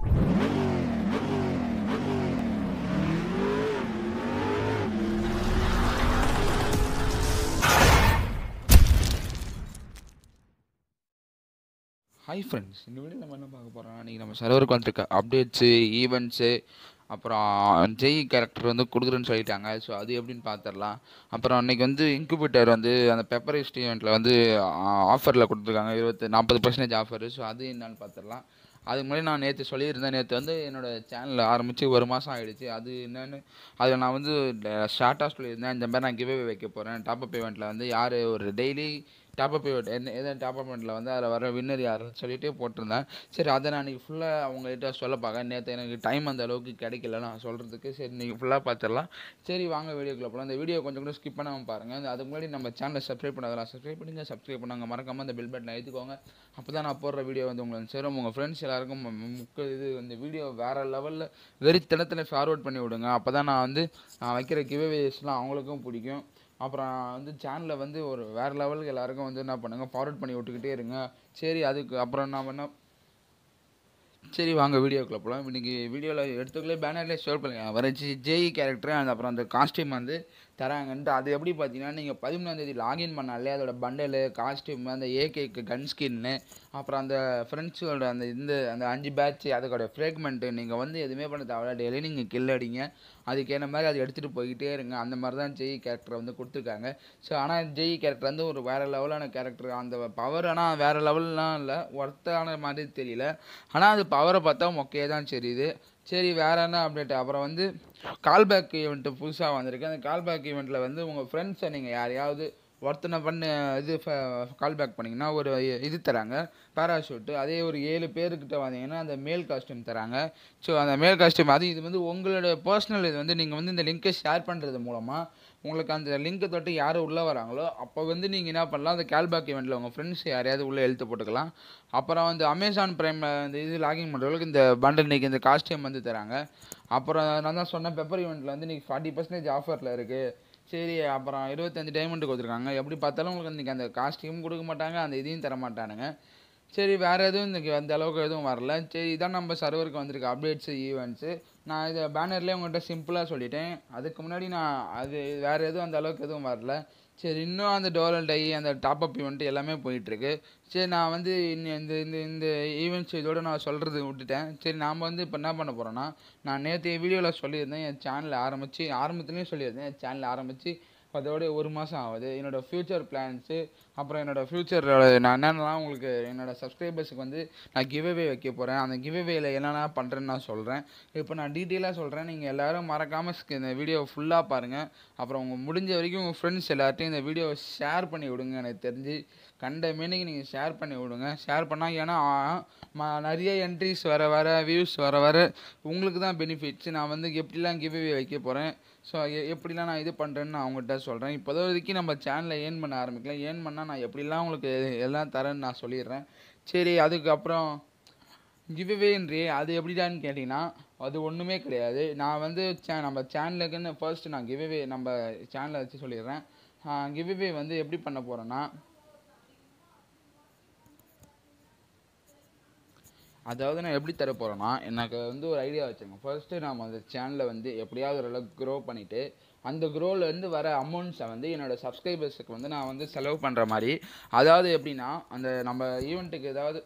hi friends இந்த video நம்ம என்ன பார்க்க போகிறோம் அன்றைக்கி நம்ம சர்வருக்கு வந்துருக்க அப்டேட்ஸு ஈவெண்ட்ஸு அப்புறம் ஜெய் கேரக்டர் வந்து கொடுக்குறேன்னு சொல்லிட்டாங்க ஸோ அது எப்படின்னு பார்த்துடலாம் அப்புறம் அன்றைக்கி வந்து இன்குபேட்டர் வந்து அந்த பெப்பரைஸ்ட் ஈவெண்ட்டில் வந்து ஆஃபரில் கொடுத்துருக்காங்க இருபத்தி நாற்பது பர்சன்டேஜ் ஆஃபர் ஸோ அது என்னென்னு பார்த்துடலாம் அதுக்கு முன்னாடி நான் நேற்று சொல்லியிருந்தேன் நேற்று வந்து என்னோடய சேனல் ஆரம்பித்து ஒரு மாதம் ஆகிடுச்சு அது என்னென்னு அதில் நான் வந்து ஷார்ட்டாக சொல்லியிருந்தேன் இந்த மாதிரி நான் கிவ்அவே வைக்க போகிறேன் டாப்அப் ஈவெண்ட்டில் வந்து யார் ஒரு டெய்லி டாப் அப் எந்த எதாவது டாப்அப் பண்ணில் வந்து அதில் வர வின்னர் யாருன்னு சொல்லிட்டு போட்டிருந்தேன் சரி அதை நான் அன்றைக்கி ஃபுல்லாக அவங்ககிட்ட சொல்ல பார்க்க நேற்று எனக்கு டைம் அந்த அளவுக்கு கிடைக்கல நான் சொல்கிறதுக்கு சரி இன்றைக்கி ஃபுல்லாக பார்த்துடலாம் சரி வாங்க வீடியோ போகலாம் அந்த வீடியோ கொஞ்சம் கூட ஸ்கிப் பண்ணாமல் பாருங்கள் அதுக்கு முன்னாடி நம்ம சேனலை சப்ஸ்கிரைப் பண்ணதெல்லாம் சப்ஸ்கிரைப் பண்ணுங்க சப்ஸ்கிரைப் பண்ணாங்க மறக்காமல் அந்த பில் பட்டனை ஏற்றுக்கோங்க அப்போ தான் நான் போடுற வீடியோ வந்து உங்களுக்கு சேரும் உங்கள் ஃப்ரெண்ட்ஸ் எல்லாருக்கும் முக்க இது இந்த வீடியோ வேறு லெவலில் வெறித்தனத்தில் ஃபார்வர்ட் பண்ணி விடுங்க அப்போ தான் நான் வந்து நான் வைக்கிற கிவ்வேஸ்லாம் அவங்களுக்கும் பிடிக்கும் அப்புறம் வந்து சேனலில் வந்து ஒரு வேறு லெவலுக்கு எல்லாேருக்கும் வந்து என்ன பண்ணுங்கள் ஃபார்வேர்ட் பண்ணி விட்டுக்கிட்டே இருங்க சரி அதுக்கு அப்புறம் நாம் என்ன சரி வாங்க வீடியோக்குள்ளே போகலாம் இன்றைக்கி வீடியோவில் எடுத்துக்கலே பேனர்லேயே ஷேர் பண்ணிக்கலாம் வரைச்சி ஜேஇ கேரக்டர் அந்த அப்புறம் அந்த காஸ்டியூம் வந்து தராங்கன்ட்டு அது எப்படி பார்த்தீங்கன்னா நீங்கள் பதிமூணாந்தேதி லாகின் பண்ணாலே அதோட பண்டலு காஸ்டியூம் அந்த ஏகேக்கு கன் ஸ்கின்னு அப்புறம் அந்த ஃப்ரெண்ட்ஸோட அந்த இந்த அந்த அஞ்சு பேட்ச் அதுக்கோட ஃப்ரேக்மெண்ட்டு நீங்கள் வந்து எதுவுமே பண்ண தேவையில்ல டெய்லி நீங்கள் கில் அடிங்க அதுக்கேற்ற மாதிரி அது எடுத்துகிட்டு போய்கிட்டே இருங்க அந்த மாதிரி தான் ஜெய் கேரக்டர் e வந்து கொடுத்துருக்காங்க ஸோ ஆனால் ஜெய் கேரக்டர் வந்து ஒரு வேறு லெவலான கேரக்டர் அந்த பவர் ஆனால் வேறு லெவல்லாம் இல்லை ஒர்த்தான மாதிரி தெரியல ஆனால் அது பவரை பார்த்தா மொக்கையே தான் தெரியுது சரி வேறு என்ன அப்டேட் அப்புறம் வந்து கால் பேக் ஈவெண்ட்டு புதுசாக வந்திருக்கு அந்த கால் பேக் ஈவெண்ட்டில் வந்து உங்கள் ஃப்ரெண்ட்ஸை நீங்கள் யாரையாவது ஒருத்தனை பண்ணு இது கால் பேக் பண்ணிங்கன்னா ஒரு இது தராங்க பேராஷூட்டு அதே ஒரு ஏழு பேருக்கிட்ட வந்தீங்கன்னா அந்த மேல் காஸ்ட்யூம் தராங்க ஸோ அந்த மேல் காஸ்ட்யூம் அது இது வந்து உங்களோட பர்சனல் இது வந்து நீங்கள் வந்து இந்த லிங்க்கை ஷேர் பண்ணுறது மூலமாக உங்களுக்கு அந்த லிங்க்கை தொட்டு யார் உள்ளே வராங்களோ அப்போ வந்து நீங்கள் என்ன பண்ணலாம் அந்த கேல்பேக் இவெண்ட்டில் உங்கள் ஃப்ரெண்ட்ஸ் யாரையாவது உள்ளே எழுத்து போட்டுக்கலாம் அப்புறம் வந்து அமேசான் பிரைம் இந்த இது லாகிங் பண்ணுறவங்களுக்கு இந்த பண்டல் இன்னைக்கு இந்த காஸ்டியூம் வந்து தராங்க அப்புறம் நான் தான் சொன்ன பெப்பர் இவெண்ட்டில் வந்து இன்றைக்கி ஃபார்ட்டி பர்சன்டேஜ் ஆஃபரில் இருக்குது சரி அப்புறம் இருபத்தஞ்சி டைமண்டுக்கு கொடுத்துருக்காங்க எப்படி பார்த்தாலும் உங்களுக்கு இன்றைக்கி அந்த காஸ்டியூம் கொடுக்க மாட்டாங்க அந்த இதையும் தர மாட்டானுங்க சரி வேறு எதுவும் இன்றைக்கி அந்த அளவுக்கு எதுவும் வரல சரி இதான் நம்ம சர்வருக்கு வந்திருக்க அப்டேட்ஸு ஈவெண்ட்ஸு நான் இதை பேனர்லேயே உங்கள்கிட்ட சிம்பிளாக சொல்லிட்டேன் அதுக்கு முன்னாடி நான் அது வேறு எதுவும் அந்த அளவுக்கு எதுவும் வரல சரி இன்னும் அந்த டோலல் டை அந்த டாப் அப் ஈவெண்ட்டு எல்லாமே போயிட்டுருக்கு சரி நான் வந்து இந்த இந்த இந்த ஈவெண்ட்ஸ் இதோடு நான் சொல்கிறது விட்டுட்டேன் சரி நாம் வந்து இப்போ என்ன பண்ண போகிறோன்னா நான் நேற்று வீடியோவில் சொல்லியிருந்தேன் என் சேனலில் ஆரம்பித்து ஆரம்பத்துலேயும் சொல்லியிருந்தேன் என் சேனலில் ஆரம்பித்து அதோட ஒரு மாதம் ஆகுது என்னோடய ஃப்யூச்சர் பிளான்ஸு அப்புறம் என்னோடய ஃப்யூச்சரோட நான் என்னென்னலாம் உங்களுக்கு என்னோடய சப்ஸ்கிரைபர்ஸுக்கு வந்து நான் கிவ்அவே வைக்க போகிறேன் அந்த கிவ்அவேயில் என்னென்ன பண்ணுறேன்னு நான் சொல்கிறேன் இப்போ நான் டீட்டெயிலாக சொல்கிறேன் நீங்கள் எல்லோரும் மறக்காமல் இந்த வீடியோ ஃபுல்லாக பாருங்கள் அப்புறம் உங்கள் முடிஞ்ச வரைக்கும் உங்கள் ஃப்ரெண்ட்ஸ் எல்லார்ட்டையும் இந்த வீடியோவை ஷேர் பண்ணி விடுங்க எனக்கு தெரிஞ்சு கண்ட மீனிங் நீங்கள் ஷேர் பண்ணி விடுங்க ஷேர் பண்ணால் ஏன்னா நிறைய என்ட்ரிஸ் வர வர வியூஸ் வர வர உங்களுக்கு தான் பெனிஃபிட்ஸ் நான் வந்து எப்படிலாம் கிவ்வே வைக்க போகிறேன் ஸோ எப்படிலாம் நான் இது பண்ணுறேன்னு நான் அவங்ககிட்ட சொல்கிறேன் இப்போதைக்கு நம்ம சேனலை ஏர்ன் பண்ண ஆரம்பிக்கலாம் ஏர்ன் பண்ணால் நான் எப்படிலாம் உங்களுக்கு எல்லாம் தரேன்னு நான் சொல்லிடுறேன் சரி அதுக்கப்புறம் கிவ்வேன்றே அது எப்படிடான்னு கேட்டிங்கன்னா அது ஒன்றுமே கிடையாது நான் வந்து சே நம்ம சேனலுக்குன்னு ஃபர்ஸ்ட் நான் கிவ்வே நம்ம சேனலை வச்சு சொல்லிடுறேன் கிவ்வே வந்து எப்படி பண்ண போகிறேன்னா அதாவது நான் எப்படி தர போகிறேன்னா எனக்கு வந்து ஒரு ஐடியா வச்சுங்க ஃபர்ஸ்ட்டு நம்ம அந்த சேனலை வந்து எப்படியாவது ஓரளவுக்கு க்ரோ பண்ணிவிட்டு அந்த க்ரோலேருந்து வர அமௌண்ட்ஸை வந்து என்னோடய சப்ஸ்கிரைபர்ஸுக்கு வந்து நான் வந்து செலவு பண்ணுற மாதிரி அதாவது எப்படின்னா அந்த நம்ம ஈவெண்ட்டுக்கு ஏதாவது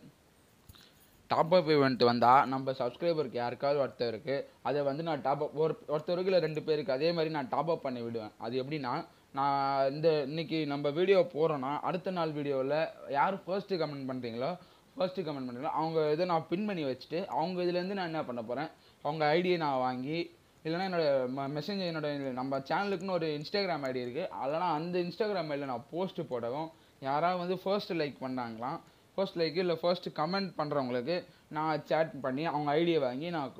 டாப் அப் ஈவெண்ட் வந்தால் நம்ம சப்ஸ்கிரைபருக்கு யாருக்காவது ஒருத்தருக்கு அதை வந்து நான் டாப் அப் ஒரு ஒருத்தருக்கு இல்லை ரெண்டு பேருக்கு அதே மாதிரி நான் டாப் அப் பண்ணி விடுவேன் அது எப்படின்னா நான் இந்த இன்றைக்கி நம்ம வீடியோ போகிறோன்னா அடுத்த நாள் வீடியோவில் யார் ஃபர்ஸ்ட்டு கமெண்ட் பண்ணுறீங்களோ ஃபர்ஸ்ட்டு கமெண்ட் பண்ணுறேன் அவங்க இதை நான் பின் பண்ணி வச்சுட்டு அவங்க இதுலேருந்து நான் என்ன பண்ண போகிறேன் அவங்க ஐடியை நான் வாங்கி இல்லைனா என்னோடய மெசேஜ் என்னோடய நம்ம சேனலுக்குன்னு ஒரு இன்ஸ்டாகிராம் ஐடி இருக்குது அதெல்லாம் அந்த இன்ஸ்டாகிராம் ஐடியில் நான் போஸ்ட்டு போடவும் யாராவது வந்து ஃபர்ஸ்ட் லைக் பண்ணாங்களாம் ஃபர்ஸ்ட் லைக்கு இல்லை ஃபர்ஸ்ட்டு கமெண்ட் பண்ணுறவங்களுக்கு நான் சேட் பண்ணி அவங்க ஐடியை வாங்கி நான்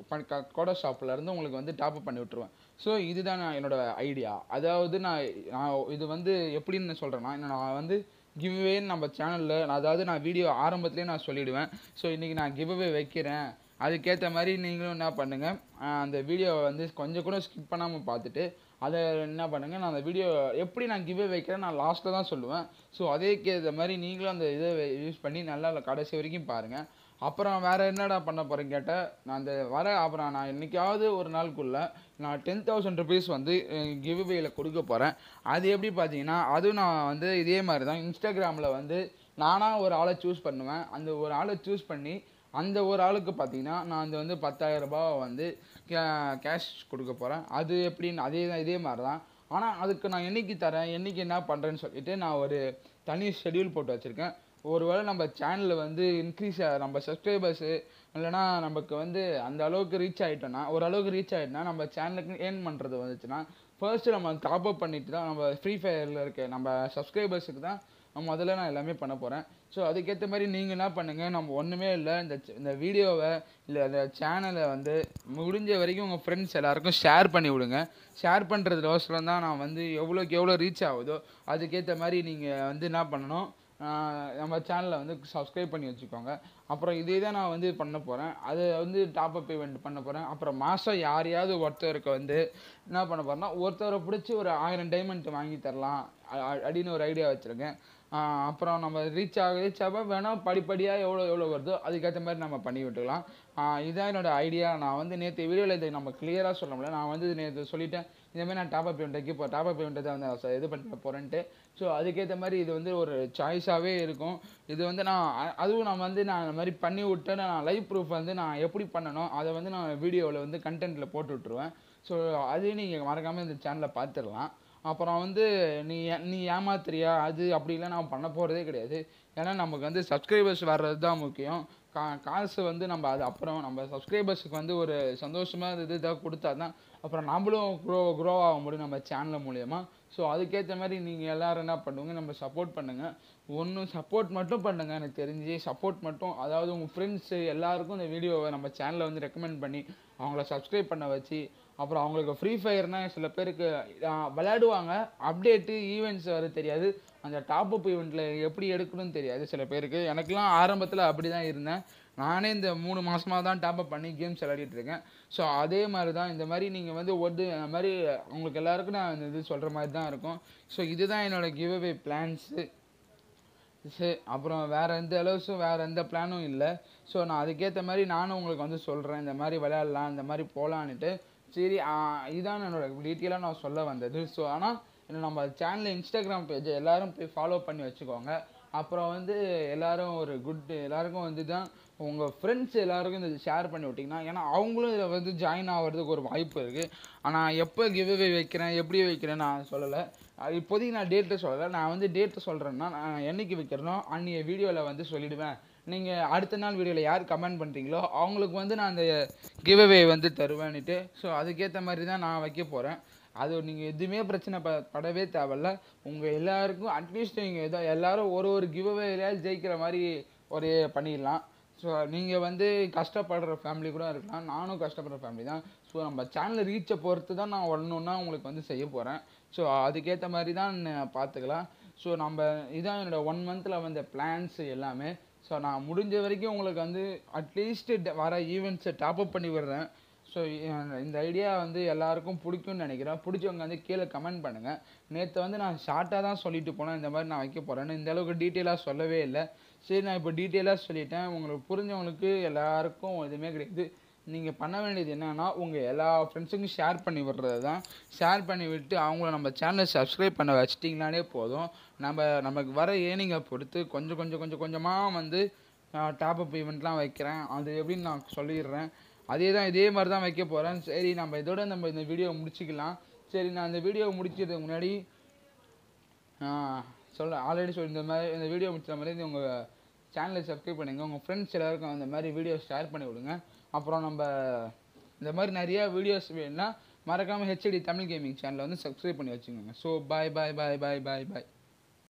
கோடா ஷாப்லேருந்து உங்களுக்கு வந்து டாப் அப் பண்ணி விட்ருவேன் ஸோ இதுதான் நான் என்னோடய ஐடியா அதாவது நான் நான் இது வந்து எப்படின்னு சொல்கிறேன்னா நான் வந்து கிவ்வேன்னு நம்ம சேனலில் நான் அதாவது நான் வீடியோ ஆரம்பத்துலேயே நான் சொல்லிவிடுவேன் ஸோ இன்றைக்கி நான் கிவ்வே வைக்கிறேன் அதுக்கேற்ற மாதிரி நீங்களும் என்ன பண்ணுங்கள் அந்த வீடியோவை வந்து கொஞ்சம் கூட ஸ்கிப் பண்ணாமல் பார்த்துட்டு அதை என்ன பண்ணுங்கள் நான் அந்த வீடியோ எப்படி நான் கிவ்வே வைக்கிறேன் நான் லாஸ்ட்டில் தான் சொல்லுவேன் ஸோ அதேக்கேற்ற மாதிரி நீங்களும் அந்த இதை யூஸ் பண்ணி நல்லா கடைசி வரைக்கும் பாருங்கள் அப்புறம் வேறு என்னடா பண்ண போகிறேன் கேட்டால் நான் அந்த வர அப்புறம் நான் என்றைக்காவது ஒரு நாளுக்குள்ள நான் டென் தௌசண்ட் ருபீஸ் வந்து கிவ்வேயில் கொடுக்க போகிறேன் அது எப்படி பார்த்தீங்கன்னா அதுவும் நான் வந்து இதே மாதிரி தான் இன்ஸ்டாகிராமில் வந்து நானாக ஒரு ஆளை சூஸ் பண்ணுவேன் அந்த ஒரு ஆளை சூஸ் பண்ணி அந்த ஒரு ஆளுக்கு பார்த்தீங்கன்னா நான் வந்து பத்தாயிரம் ரூபாய் வந்து கே கேஷ் கொடுக்க போகிறேன் அது எப்படின்னு அதே தான் இதே மாதிரி தான் ஆனால் அதுக்கு நான் என்னைக்கு தரேன் என்னைக்கு என்ன பண்ணுறேன்னு சொல்லிவிட்டு நான் ஒரு தனி ஷெடியூல் போட்டு வச்சுருக்கேன் ஒருவேளை நம்ம சேனலில் வந்து இன்க்ரீஸ் நம்ம சப்ஸ்கிரைபர்ஸு இல்லைனா நமக்கு வந்து அந்த அளவுக்கு ரீச் ஆகிட்டோன்னா ஓரளவுக்கு ரீச் ஆகிட்டோன்னா நம்ம சேனலுக்கு ஏர்ன் பண்ணுறது வந்துச்சுன்னா ஃபர்ஸ்ட்டு நம்ம டாப் அப் பண்ணிட்டு தான் நம்ம ஃப்ரீ ஃபயரில் இருக்க நம்ம சப்ஸ்கிரைபர்ஸுக்கு தான் நம்ம முதல்ல நான் எல்லாமே பண்ண போகிறேன் ஸோ அதுக்கேற்ற மாதிரி நீங்கள் என்ன பண்ணுங்கள் நம்ம ஒன்றுமே இல்லை இந்த இந்த வீடியோவை இல்லை அந்த சேனலை வந்து முடிஞ்ச வரைக்கும் உங்கள் ஃப்ரெண்ட்ஸ் எல்லாருக்கும் ஷேர் பண்ணி விடுங்க ஷேர் பண்ணுறது அவசரம் தான் நான் வந்து எவ்வளோக்கு எவ்வளோ ரீச் ஆகுதோ அதுக்கேற்ற மாதிரி நீங்கள் வந்து என்ன பண்ணணும் நம்ம சேனலை வந்து சப்ஸ்கிரைப் பண்ணி வச்சுக்கோங்க அப்புறம் இதே தான் நான் வந்து பண்ண போகிறேன் அது வந்து டாப் அப் இவெண்ட் பண்ண போகிறேன் அப்புறம் மாதம் யாரையாவது ஒருத்தருக்கு வந்து என்ன பண்ண போகிறேன்னா ஒருத்தரை பிடிச்சி ஒரு ஆயிரம் டைமண்ட் வாங்கி தரலாம் அப்படின்னு ஒரு ஐடியா வச்சுருக்கேன் அப்புறம் நம்ம ரீச் ஆக ரீச் ஆக வேணால் படிப்படியாக எவ்வளோ எவ்வளோ வருதோ அதுக்கேற்ற மாதிரி நம்ம பண்ணி விட்டுக்கலாம் இதுதான் என்னோடய ஐடியா நான் வந்து நேற்று வீடியோவில் இதை நம்ம கிளியராக சொல்ல முடியல நான் வந்து நேற்று சொல்லிட்டேன் மாதிரி நான் டாப் அப் பேமெண்ட்டுக்கு இப்போ டாப் அப் பேமெண்ட்டு தான் வந்து இது பண்ணிட்டு போகிறேன்ட்டு ஸோ அதுக்கேற்ற மாதிரி இது வந்து ஒரு சாய்ஸாகவே இருக்கும் இது வந்து நான் அதுவும் நான் வந்து நான் இந்த மாதிரி பண்ணி விட்டேன் நான் லைவ் ப்ரூஃப் வந்து நான் எப்படி பண்ணணும் அதை வந்து நான் வீடியோவில் வந்து கண்டென்ட்டில் போட்டு விட்ருவேன் ஸோ அதையும் நீங்கள் மறக்காமல் இந்த சேனலில் பார்த்துடலாம் அப்புறம் வந்து நீ நீ ஏமாத்துறியா அது அப்படிலாம் நான் பண்ண போகிறதே கிடையாது ஏன்னா நமக்கு வந்து சப்ஸ்கிரைபர்ஸ் வர்றது தான் முக்கியம் கா காசு வந்து நம்ம அது அப்புறம் நம்ம சப்ஸ்கிரைபர்ஸுக்கு வந்து ஒரு சந்தோஷமாக இது இதாக கொடுத்தா தான் அப்புறம் நம்மளும் க்ரோ க்ரோ ஆக முடியும் நம்ம சேனல் மூலிமா ஸோ அதுக்கேற்ற மாதிரி நீங்கள் எல்லோரும் என்ன பண்ணுங்கள் நம்ம சப்போர்ட் பண்ணுங்கள் ஒன்றும் சப்போர்ட் மட்டும் பண்ணுங்கள் எனக்கு தெரிஞ்சு சப்போர்ட் மட்டும் அதாவது உங்கள் ஃப்ரெண்ட்ஸு எல்லாருக்கும் இந்த வீடியோவை நம்ம சேனலை வந்து ரெக்கமெண்ட் பண்ணி அவங்கள சப்ஸ்கிரைப் பண்ண வச்சு அப்புறம் அவங்களுக்கு ஃப்ரீ ஃபயர்னால் சில பேருக்கு விளையாடுவாங்க அப்டேட்டு ஈவெண்ட்ஸ் வர தெரியாது அந்த டாப் அப் ஈவெண்ட்டில் எப்படி எடுக்கணும்னு தெரியாது சில பேருக்கு எனக்கெலாம் ஆரம்பத்தில் அப்படி தான் இருந்தேன் நானே இந்த மூணு மாதமாக தான் டாப்அப் அப் பண்ணி கேம்ஸ் விளையாடிட்டு இருக்கேன் ஸோ அதே மாதிரி தான் இந்த மாதிரி நீங்கள் வந்து ஒரு மாதிரி உங்களுக்கு எல்லாருக்கும் நான் இந்த இது சொல்கிற மாதிரி தான் இருக்கும் ஸோ இதுதான் என்னோடய கிவ்அவே அவே பிளான்ஸு சரி அப்புறம் வேறு எந்த அளவுஸும் வேறு எந்த பிளானும் இல்லை ஸோ நான் அதுக்கேற்ற மாதிரி நானும் உங்களுக்கு வந்து சொல்கிறேன் இந்த மாதிரி விளையாடலாம் இந்த மாதிரி போகலான்ட்டு சரி இதுதான் என்னோடய டீட்டெயிலாக நான் சொல்ல வந்தது ஸோ ஆனால் நம்ம சேனலில் இன்ஸ்டாகிராம் பேஜ் எல்லோரும் போய் ஃபாலோ பண்ணி வச்சுக்கோங்க அப்புறம் வந்து எல்லாரும் ஒரு குட் எல்லாருக்கும் வந்து தான் உங்கள் ஃப்ரெண்ட்ஸ் எல்லாருக்கும் இந்த ஷேர் பண்ணி விட்டிங்கன்னா ஏன்னா அவங்களும் இதில் வந்து ஜாயின் ஆகிறதுக்கு ஒரு வாய்ப்பு இருக்குது ஆனால் எப்போ கிவ்அவே வைக்கிறேன் எப்படி வைக்கிறேன்னு நான் சொல்லலை இப்போதைக்கு நான் டேட்டை சொல்லலை நான் வந்து டேட்டை சொல்கிறேன்னா நான் என்றைக்கு வைக்கிறனோ அன்றைய வீடியோவில் வந்து சொல்லிவிடுவேன் நீங்கள் அடுத்த நாள் வீடியோவில் யார் கமெண்ட் பண்ணுறீங்களோ அவங்களுக்கு வந்து நான் அந்த கிவ்அவே வந்து தருவேன்ட்டு ஸோ அதுக்கேற்ற மாதிரி தான் நான் வைக்க போகிறேன் அது நீங்கள் எதுவுமே பிரச்சனை படவே தேவையில்ல உங்கள் எல்லாருக்கும் அட்லீஸ்ட் நீங்கள் ஏதோ எல்லோரும் ஒரு ஒரு கிவ் ஜெயிக்கிற மாதிரி ஒரு பண்ணிடலாம் ஸோ நீங்கள் வந்து கஷ்டப்படுற ஃபேமிலி கூட இருக்கலாம் நானும் கஷ்டப்படுற ஃபேமிலி தான் ஸோ நம்ம சேனல் ரீச்சை பொறுத்து தான் நான் ஒன்று உங்களுக்கு வந்து செய்ய போகிறேன் ஸோ அதுக்கேற்ற மாதிரி தான் பார்த்துக்கலாம் ஸோ நம்ம இதான் என்னோடய ஒன் மந்தில் வந்த பிளான்ஸ் எல்லாமே ஸோ நான் முடிஞ்ச வரைக்கும் உங்களுக்கு வந்து அட்லீஸ்ட்டு வர ஈவெண்ட்ஸை டாப்அப் பண்ணி விடுறேன் ஸோ இந்த ஐடியா வந்து எல்லாருக்கும் பிடிக்கும்னு நினைக்கிறேன் பிடிச்சவங்க வந்து கீழே கமெண்ட் பண்ணுங்கள் நேற்று வந்து நான் ஷார்ட்டாக தான் சொல்லிட்டு போனேன் இந்த மாதிரி நான் வைக்க போகிறேன்னு இந்தளவுக்கு டீட்டெயிலாக சொல்லவே இல்லை சரி நான் இப்போ டீட்டெயிலாக சொல்லிட்டேன் உங்களுக்கு புரிஞ்சவங்களுக்கு எல்லாருக்கும் எதுவுமே கிடையாது நீங்கள் பண்ண வேண்டியது என்னென்னா உங்கள் எல்லா ஃப்ரெண்ட்ஸுக்கும் ஷேர் பண்ணி விடுறது தான் ஷேர் பண்ணி விட்டு அவங்கள நம்ம சேனலை சப்ஸ்கிரைப் பண்ண வச்சிட்டிங்கனாலே போதும் நம்ம நமக்கு வர ஏனிங்கை பொறுத்து கொஞ்சம் கொஞ்சம் கொஞ்சம் கொஞ்சமாக வந்து டாப்அப் ஈவெண்ட்லாம் வைக்கிறேன் அது எப்படின்னு நான் சொல்லிடுறேன் அதே தான் இதே மாதிரி தான் வைக்க போகிறேன் சரி நம்ம இதோட நம்ம இந்த வீடியோவை முடிச்சுக்கலாம் சரி நான் இந்த வீடியோவை முடிச்சதுக்கு முன்னாடி சொல்ல ஆல்ரெடி சொல்லி இந்த மாதிரி இந்த வீடியோ முடிச்ச மாதிரி உங்கள் சேனலை சப்ஸ்கிரைப் பண்ணுங்கள் உங்கள் ஃப்ரெண்ட்ஸ் எல்லாருக்கும் அந்த மாதிரி வீடியோ ஷேர் பண்ணி விடுங்க அப்புறம் நம்ம இந்த மாதிரி நிறையா வீடியோஸ் வேணும்னா மறக்காமல் ஹெச்டி தமிழ் கேமிங் சேனலை வந்து சப்ஸ்கிரைப் பண்ணி வச்சுக்கோங்க ஸோ பாய் பாய் பாய் பாய் பாய் பாய்